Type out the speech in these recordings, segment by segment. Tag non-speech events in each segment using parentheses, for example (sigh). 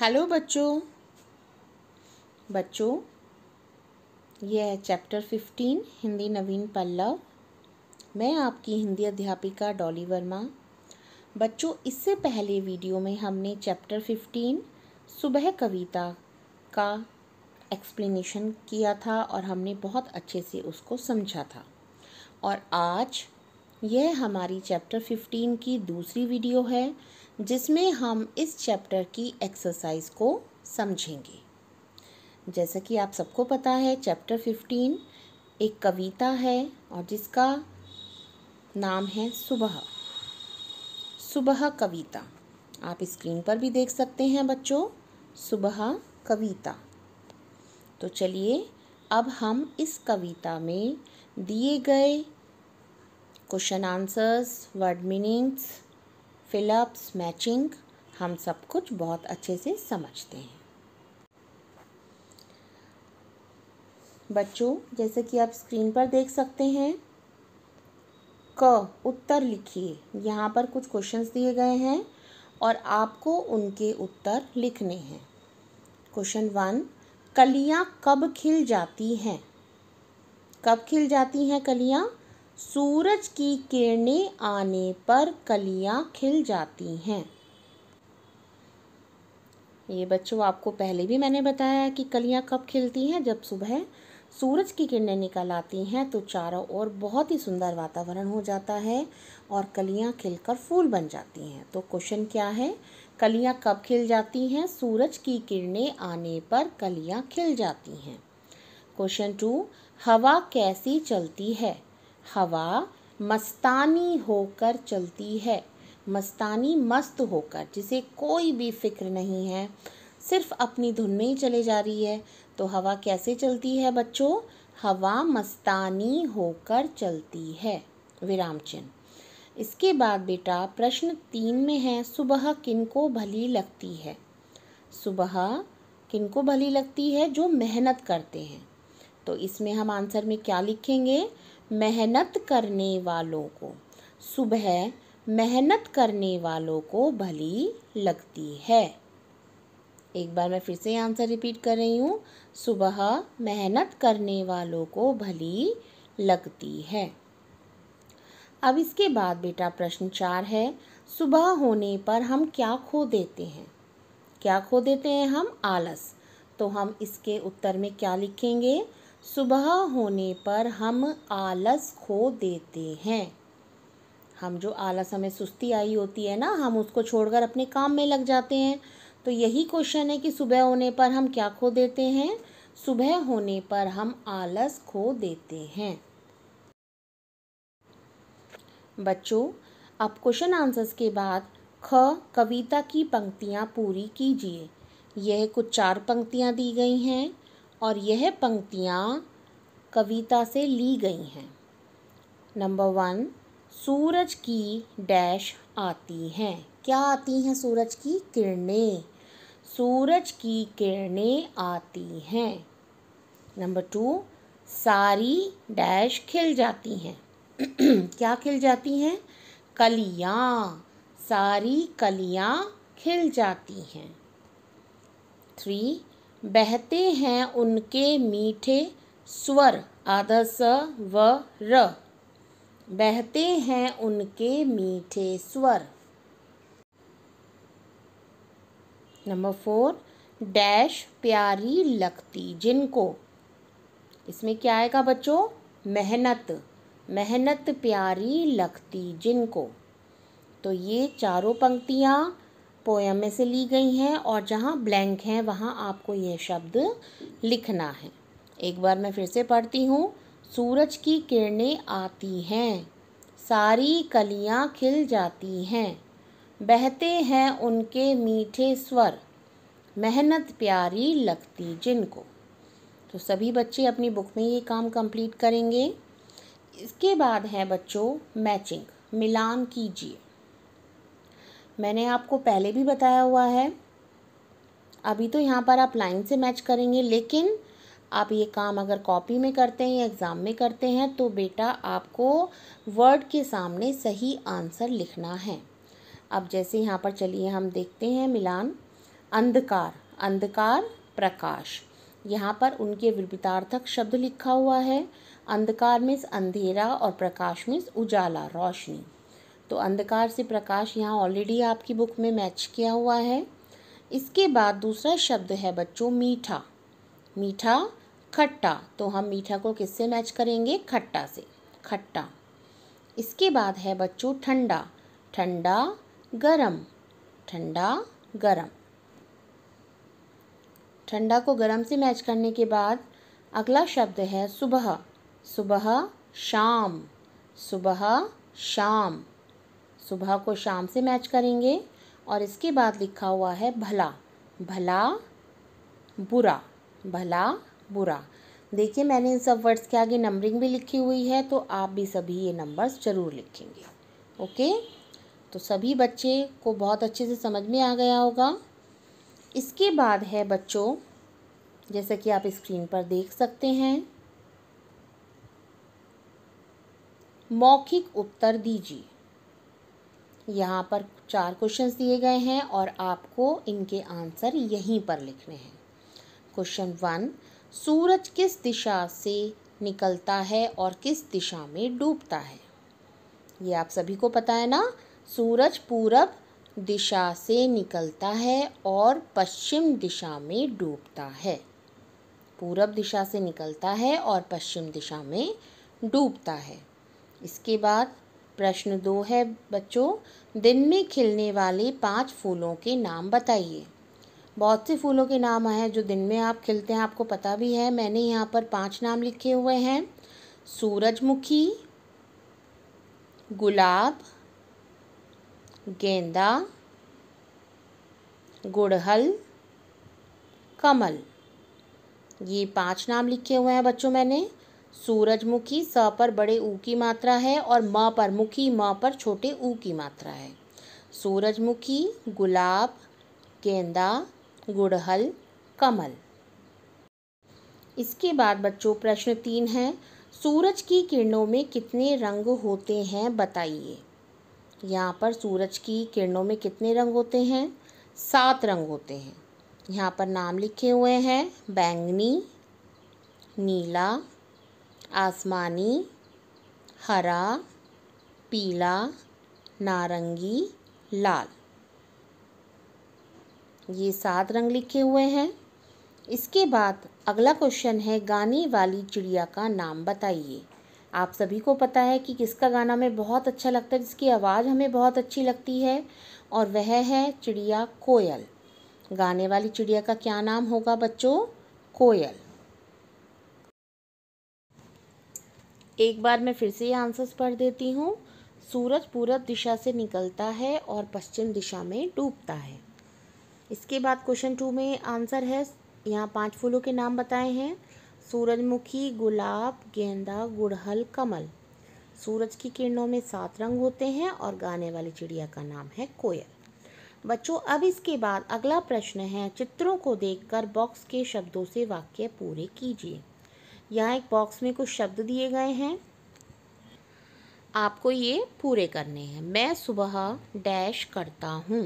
Hello बच्चों बच्चों यह है चैप्टर फिफ्टीन हिंदी नवीन पल्लव मैं आपकी हिंदी अध्यापिका डॉली वर्मा बच्चों इससे पहले वीडियो में हमने चैप्टर फिफ्टीन सुबह कविता का एक्सप्लेनेशन किया था और हमने बहुत अच्छे से उसको समझा था और आज यह हमारी चैप्टर फिफ्टीन की दूसरी वीडियो है जिसमें हम इस चैप्टर की एक्सरसाइज को समझेंगे जैसा कि आप सबको पता है चैप्टर फिफ्टीन एक कविता है और जिसका नाम है सुबह सुबह कविता आप स्क्रीन पर भी देख सकते हैं बच्चों सुबह कविता तो चलिए अब हम इस कविता में दिए गए question answers word meanings fill ups matching हम सब कुछ बहुत अच्छे से समझते हैं बच्चों जैसे कि आप स्क्रीन पर देख सकते हैं क उत्तर लिखिए यहाँ पर कुछ क्वेश्चंस दिए गए हैं और आपको उनके उत्तर लिखने हैं क्वेश्चन वन कलियाँ कब खिल जाती हैं कब खिल जाती हैं कलियाँ सूरज की किरणें आने पर कलियां खिल जाती हैं ये बच्चों आपको पहले भी मैंने बताया कि कलियां कब खिलती हैं जब सुबह सूरज की किरणें निकल आती हैं तो चारों ओर बहुत ही सुंदर वातावरण हो जाता है और कलियां खिलकर फूल बन जाती हैं तो क्वेश्चन क्या है कलियां कब खिल जाती हैं सूरज की किरणें आने पर कलियां खिल जाती हैं क्वेश्चन टू हवा कैसी चलती है हवा मस्तानी होकर चलती है मस्तानी मस्त होकर जिसे कोई भी फिक्र नहीं है सिर्फ अपनी धुन में ही चले जा रही है तो हवा कैसे चलती है बच्चों हवा मस्तानी होकर चलती है विराम चिन्ह इसके बाद बेटा प्रश्न तीन में है सुबह किनको भली लगती है सुबह किनको भली लगती है जो मेहनत करते हैं तो इसमें हम आंसर में क्या लिखेंगे मेहनत करने वालों को सुबह मेहनत करने वालों को भली लगती है एक बार मैं फिर से आंसर रिपीट कर रही हूँ सुबह मेहनत करने वालों को भली लगती है अब इसके बाद बेटा प्रश्न चार है सुबह होने पर हम क्या खो देते हैं क्या खो देते हैं हम आलस तो हम इसके उत्तर में क्या लिखेंगे सुबह होने पर हम आलस खो देते हैं हम जो आलस हमें सुस्ती आई होती है ना हम उसको छोड़कर अपने काम में लग जाते हैं तो यही क्वेश्चन है कि सुबह होने पर हम क्या खो देते हैं सुबह होने पर हम आलस खो देते हैं बच्चों अब क्वेश्चन आंसर्स के बाद ख कविता की पंक्तियाँ पूरी कीजिए यह कुछ चार पंक्तियाँ दी गई हैं और यह पंक्तियाँ कविता से ली गई हैं नंबर वन सूरज की डैश आती हैं क्या आती हैं सूरज की किरणें सूरज की किरणें आती हैं नंबर टू सारी डैश खिल जाती हैं (clears throat) क्या खिल जाती हैं कलियाँ सारी कलियाँ खिल जाती हैं थ्री बहते हैं उनके मीठे स्वर आधा स व र बहते हैं उनके मीठे स्वर नंबर फोर डैश प्यारी लगती जिनको इसमें क्या आएगा बच्चों मेहनत मेहनत प्यारी लगती जिनको तो ये चारों पंक्तियाँ पोएम में से ली गई हैं और जहाँ ब्लैंक हैं वहाँ आपको ये शब्द लिखना है एक बार मैं फिर से पढ़ती हूँ सूरज की किरणें आती हैं सारी कलियाँ खिल जाती हैं बहते हैं उनके मीठे स्वर मेहनत प्यारी लगती जिनको तो सभी बच्चे अपनी बुक में ये काम कंप्लीट करेंगे इसके बाद है बच्चों मैचिंग मिलान कीजिए मैंने आपको पहले भी बताया हुआ है अभी तो यहाँ पर आप लाइन से मैच करेंगे लेकिन आप ये काम अगर कॉपी में करते हैं या एग्ज़ाम में करते हैं तो बेटा आपको वर्ड के सामने सही आंसर लिखना है अब जैसे यहाँ पर चलिए हम देखते हैं मिलान अंधकार अंधकार प्रकाश यहाँ पर उनके विपितार्थक शब्द लिखा हुआ है अंधकार मीन्स अंधेरा और प्रकाश मीन्स उजाला रोशनी तो अंधकार से प्रकाश यहाँ ऑलरेडी आपकी बुक में मैच किया हुआ है इसके बाद दूसरा शब्द है बच्चों मीठा मीठा खट्टा तो हम मीठा को किससे मैच करेंगे खट्टा से खट्टा इसके बाद है बच्चों ठंडा ठंडा गरम ठंडा गरम ठंडा को गरम से मैच करने के बाद अगला शब्द है सुबह सुबह शाम सुबह शाम सुबह को शाम से मैच करेंगे और इसके बाद लिखा हुआ है भला भला बुरा भला बुरा देखिए मैंने इन सब वर्ड्स के आगे नंबरिंग भी लिखी हुई है तो आप भी सभी ये नंबर्स ज़रूर लिखेंगे ओके तो सभी बच्चे को बहुत अच्छे से समझ में आ गया होगा इसके बाद है बच्चों जैसा कि आप स्क्रीन पर देख सकते हैं मौखिक उत्तर दीजिए यहाँ पर चार क्वेश्चंस दिए गए हैं और आपको इनके आंसर यहीं पर लिखने हैं क्वेश्चन वन सूरज किस दिशा से निकलता है और किस दिशा में डूबता है ये आप सभी को पता है ना सूरज पूरब दिशा से निकलता है और पश्चिम दिशा में डूबता है पूरब दिशा से निकलता है और पश्चिम दिशा में डूबता है इसके बाद प्रश्न दो है बच्चों दिन में खिलने वाले पांच फूलों के नाम बताइए बहुत से फूलों के नाम हैं जो दिन में आप खिलते हैं आपको पता भी है मैंने यहाँ पर पांच नाम लिखे हुए हैं सूरजमुखी गुलाब गेंदा गुड़हल कमल ये पांच नाम लिखे हुए हैं बच्चों मैंने सूरजमुखी स पर बड़े ऊ की मात्रा है और म पर मुखी म पर छोटे ऊ की मात्रा है सूरजमुखी गुलाब गेंदा गुड़हल कमल इसके बाद बच्चों प्रश्न तीन है सूरज की किरणों में कितने रंग होते हैं बताइए यहाँ पर सूरज की किरणों में कितने रंग होते हैं सात रंग होते हैं यहाँ पर नाम लिखे हुए हैं बैंगनी नीला आसमानी हरा पीला नारंगी लाल ये सात रंग लिखे हुए हैं इसके बाद अगला क्वेश्चन है गाने वाली चिड़िया का नाम बताइए आप सभी को पता है कि किसका गाना हमें बहुत अच्छा लगता है जिसकी आवाज़ हमें बहुत अच्छी लगती है और वह है चिड़िया कोयल गाने वाली चिड़िया का क्या नाम होगा बच्चों कोयल एक बार मैं फिर से ये आंसर्स पढ़ देती हूँ सूरज पूरब दिशा से निकलता है और पश्चिम दिशा में डूबता है इसके बाद क्वेश्चन टू में आंसर है यहाँ पांच फूलों के नाम बताए हैं सूरजमुखी गुलाब गेंदा गुड़हल कमल सूरज की किरणों में सात रंग होते हैं और गाने वाली चिड़िया का नाम है कोयल बच्चों अब इसके बाद अगला प्रश्न है चित्रों को देखकर बॉक्स के शब्दों से वाक्य पूरे कीजिए यहाँ एक बॉक्स में कुछ शब्द दिए गए हैं आपको ये पूरे करने हैं मैं सुबह डैश करता हूँ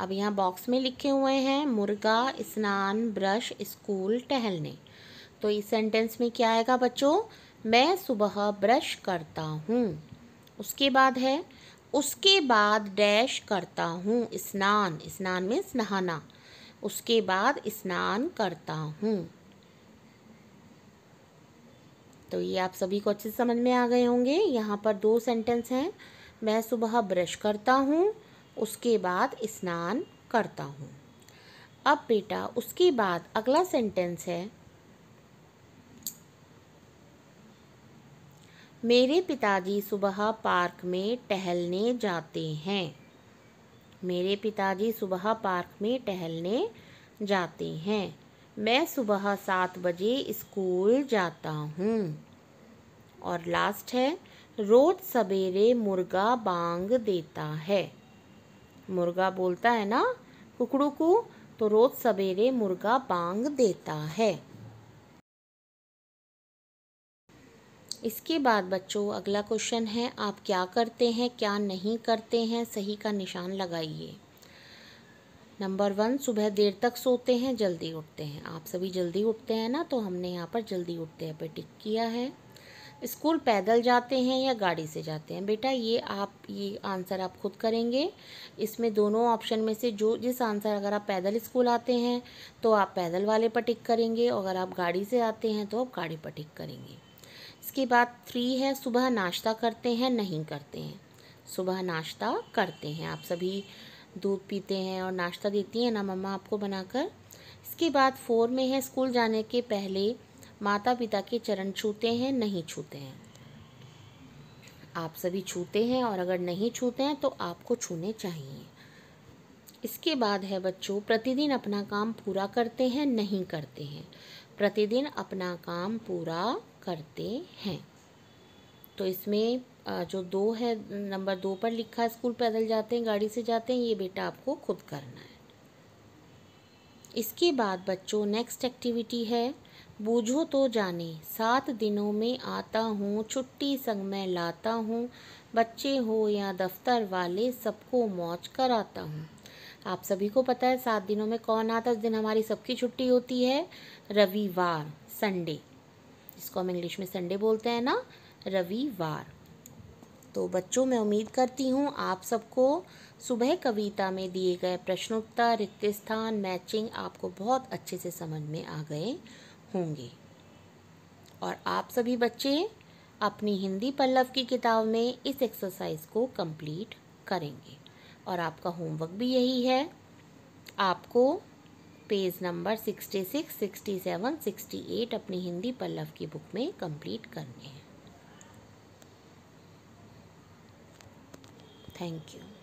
अब यहाँ बॉक्स में लिखे हुए हैं मुर्गा स्नान ब्रश स्कूल टहलने तो इस सेंटेंस में क्या आएगा बच्चों मैं सुबह ब्रश करता हूँ उसके बाद है उसके बाद डैश करता हूँ स्नान स्नान में स्नहाना उसके बाद स्नान करता हूँ तो ये आप सभी को अच्छे से समझ में आ गए होंगे यहाँ पर दो सेंटेंस हैं मैं सुबह ब्रश करता हूँ उसके बाद स्नान करता हूँ अब बेटा उसके बाद अगला सेंटेंस है मेरे पिताजी सुबह पार्क में टहलने जाते हैं मेरे पिताजी सुबह पार्क में टहलने जाते हैं मैं सुबह सात बजे स्कूल जाता हूँ और लास्ट है रोज सवेरे मुर्गा बांग देता है मुर्गा बोलता है ना कुकड़ू को तो रोज सवेरे मुर्गा बांग देता है इसके बाद बच्चों अगला क्वेश्चन है आप क्या करते हैं क्या नहीं करते हैं सही का निशान लगाइए नंबर वन सुबह देर तक सोते हैं जल्दी उठते हैं आप सभी जल्दी उठते हैं ना तो हमने यहाँ पर जल्दी उठते हैं पे टिक किया है स्कूल पैदल जाते हैं या गाड़ी से जाते हैं बेटा ये आप ये आंसर आप खुद करेंगे इसमें दोनों ऑप्शन में से जो जिस आंसर अगर आप पैदल स्कूल आते हैं तो आप पैदल वाले पर टिक करेंगे अगर आप गाड़ी से आते हैं तो आप गाड़ी पर टिक करेंगे इसके बाद थ्री है सुबह नाश्ता करते हैं नहीं करते हैं सुबह नाश्ता करते हैं आप सभी दूध पीते हैं और नाश्ता देती हैं ना मम्मा आपको बनाकर इसके बाद फोर में है स्कूल जाने के पहले माता पिता के चरण छूते हैं नहीं छूते हैं आप सभी छूते हैं और अगर नहीं छूते हैं तो आपको छूने चाहिए इसके बाद है बच्चों प्रतिदिन अपना काम पूरा करते हैं नहीं करते हैं प्रतिदिन अपना काम पूरा करते हैं तो इसमें जो दो है नंबर दो पर लिखा है स्कूल पैदल जाते हैं गाड़ी से जाते हैं ये बेटा आपको खुद करना है इसके बाद बच्चों नेक्स्ट एक्टिविटी है बूझो तो जाने सात दिनों में आता हूँ छुट्टी संग में लाता हूँ बच्चे हो या दफ्तर वाले सबको मौज कराता हूँ आप सभी को पता है सात दिनों में कौन आता है उस दिन हमारी सबकी छुट्टी होती है रविवार संडे जिसको हम इंग्लिश में संडे बोलते हैं ना रविवार तो बच्चों मैं उम्मीद करती हूँ आप सबको सुबह कविता में दिए गए प्रश्नोत्तर रिक्त स्थान मैचिंग आपको बहुत अच्छे से समझ में आ गए होंगे और आप सभी बच्चे अपनी हिंदी पल्लव की किताब में इस एक्सरसाइज को कंप्लीट करेंगे और आपका होमवर्क भी यही है आपको page number sixty sixty six seven sixty eight अपनी हिंदी पल्लव की बुक में कंप्लीट करने हैं Thank you.